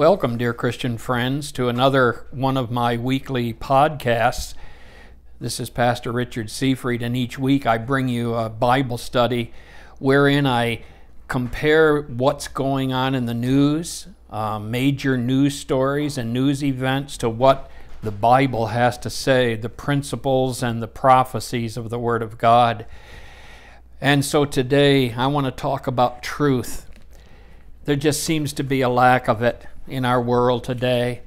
Welcome, dear Christian friends, to another one of my weekly podcasts. This is Pastor Richard Seafried, and each week I bring you a Bible study wherein I compare what's going on in the news, uh, major news stories, and news events to what the Bible has to say, the principles and the prophecies of the Word of God. And so today I want to talk about truth there just seems to be a lack of it in our world today.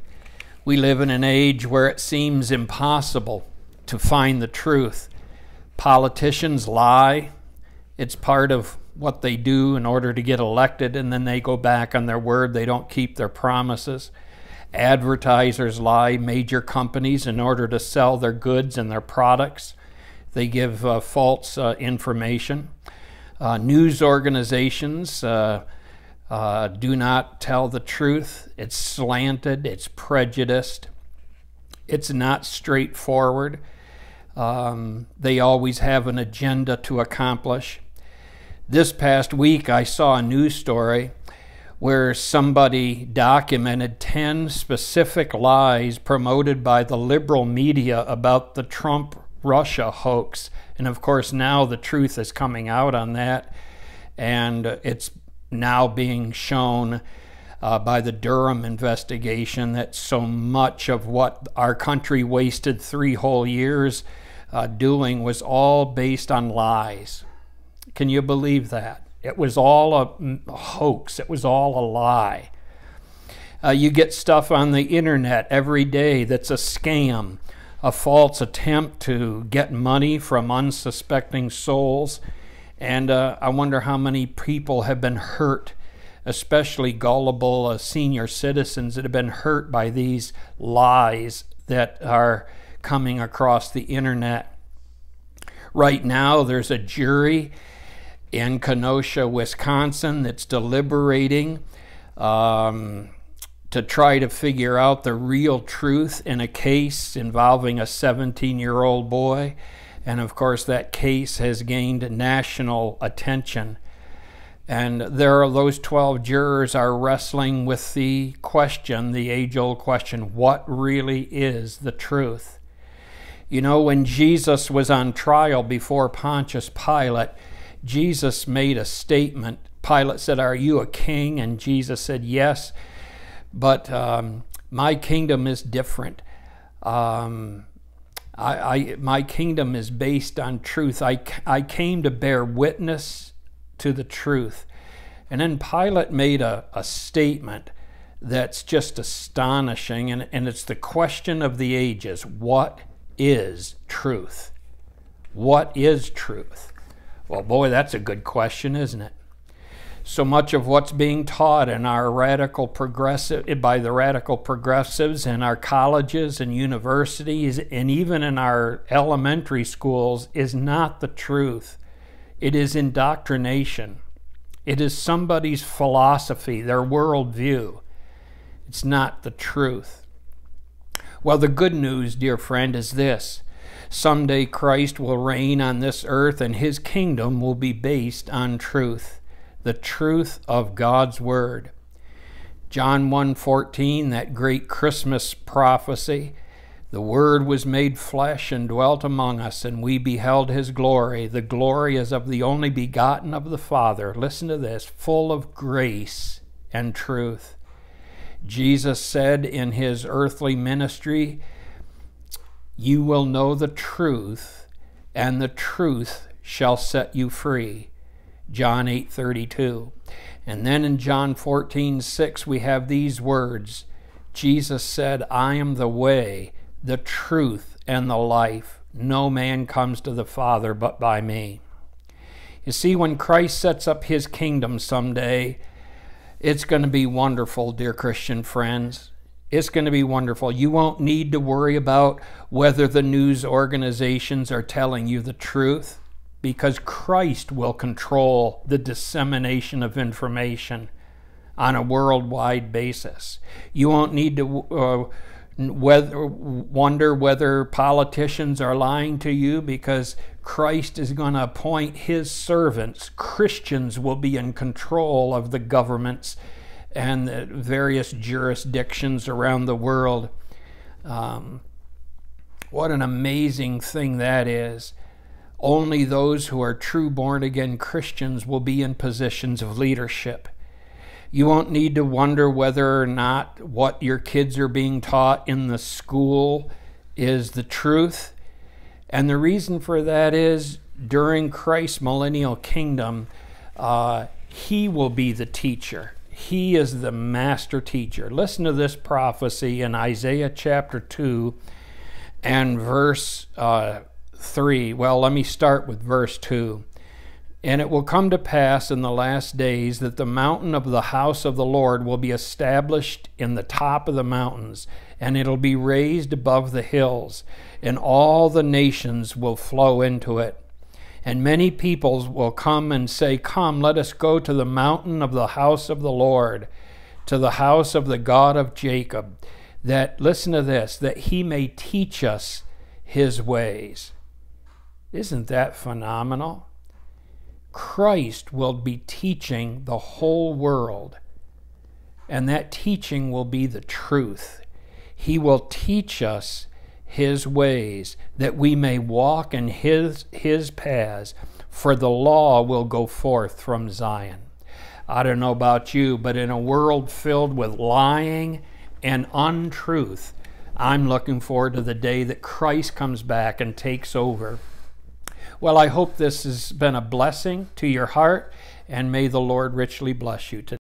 We live in an age where it seems impossible to find the truth. Politicians lie. It's part of what they do in order to get elected, and then they go back on their word. They don't keep their promises. Advertisers lie, major companies, in order to sell their goods and their products. They give uh, false uh, information. Uh, news organizations uh, uh, do not tell the truth. It's slanted, it's prejudiced, it's not straightforward. Um, they always have an agenda to accomplish. This past week, I saw a news story where somebody documented 10 specific lies promoted by the liberal media about the Trump Russia hoax. And of course, now the truth is coming out on that. And it's now being shown uh, by the Durham investigation that so much of what our country wasted three whole years uh, doing was all based on lies. Can you believe that? It was all a, hoax, it was all a lie. Uh, you get stuff on the internet every day that's a scam, a false attempt to get money from unsuspecting souls. And uh, I wonder how many people have been hurt, especially gullible uh, senior citizens that have been hurt by these lies that are coming across the internet. Right now, there's a jury in Kenosha, Wisconsin that's deliberating um, to try to figure out the real truth in a case involving a 17 year old boy. And of course, that case has gained national attention. And there are those 12 jurors are wrestling with the question, the age old question what really is the truth? You know, when Jesus was on trial before Pontius Pilate, Jesus made a statement. Pilate said, Are you a king? And Jesus said, Yes, but um, my kingdom is different. Um, I, I, my kingdom is based on truth. I, I came to bear witness to the truth. And then Pilate made a, a statement that's just astonishing, and, and it's the question of the ages what is truth? What is truth? Well, boy, that's a good question, isn't it? so much of what's being taught in our radical progressive eh, by the radical progressives in our colleges and universities and even in our elementary schools is not the truth. It is indoctrination. It is somebody's philosophy, their worldview. It's not the truth. Well, the good news, dear friend, is this. Someday Christ will reign on this earth and his kingdom will be based on truth the truth of God's word. John 1:14, that great Christmas prophecy, the word was made flesh and dwelt among us and we beheld his glory. The glory is of the only begotten of the Father. Listen to this, full of grace and truth. Jesus said in his earthly ministry, you will know the truth, and the truth shall set you free. John 8:32. And then in John 14:6 we have these words. Jesus said, "I am the way, the truth, and the life. No man comes to the Father but by me." You see when Christ sets up his kingdom someday, it's going to be wonderful, dear Christian friends. It's going to be wonderful. You won't need to worry about whether the news organizations are telling you the truth because Christ will control the dissemination of information on a worldwide basis. You won't need to uh, whether, wonder whether politicians are lying to you because Christ is going to appoint his servants. Christians will be in control of the governments and the various jurisdictions around the world. Um, what an amazing thing that is. Only those who are true born again Christians will be in positions of leadership. You won't need to wonder whether or not what your kids are being taught in the school is the truth. And the reason for that is during Christ's millennial kingdom, uh, he will be the teacher. He is the master teacher. Listen to this prophecy in Isaiah chapter 2 and verse uh, 3. Well, let me start with verse 2. And it will come to pass in the last days that the mountain of the house of the Lord will be established in the top of the mountains, and it'll be raised above the hills, and all the nations will flow into it. And many peoples will come and say, Come, let us go to the mountain of the house of the Lord, to the house of the God of Jacob, that, listen to this, that he may teach us his ways isn't that phenomenal? Christ will be teaching the whole world, and that teaching will be the truth. He will teach us His ways that we may walk in His, his paths, for the law will go forth from Zion. I don't know about you, but in a world filled with lying and untruth, I'm looking forward to the day that Christ comes back and takes over. Well, I hope this has been a blessing to your heart, and may the Lord richly bless you today.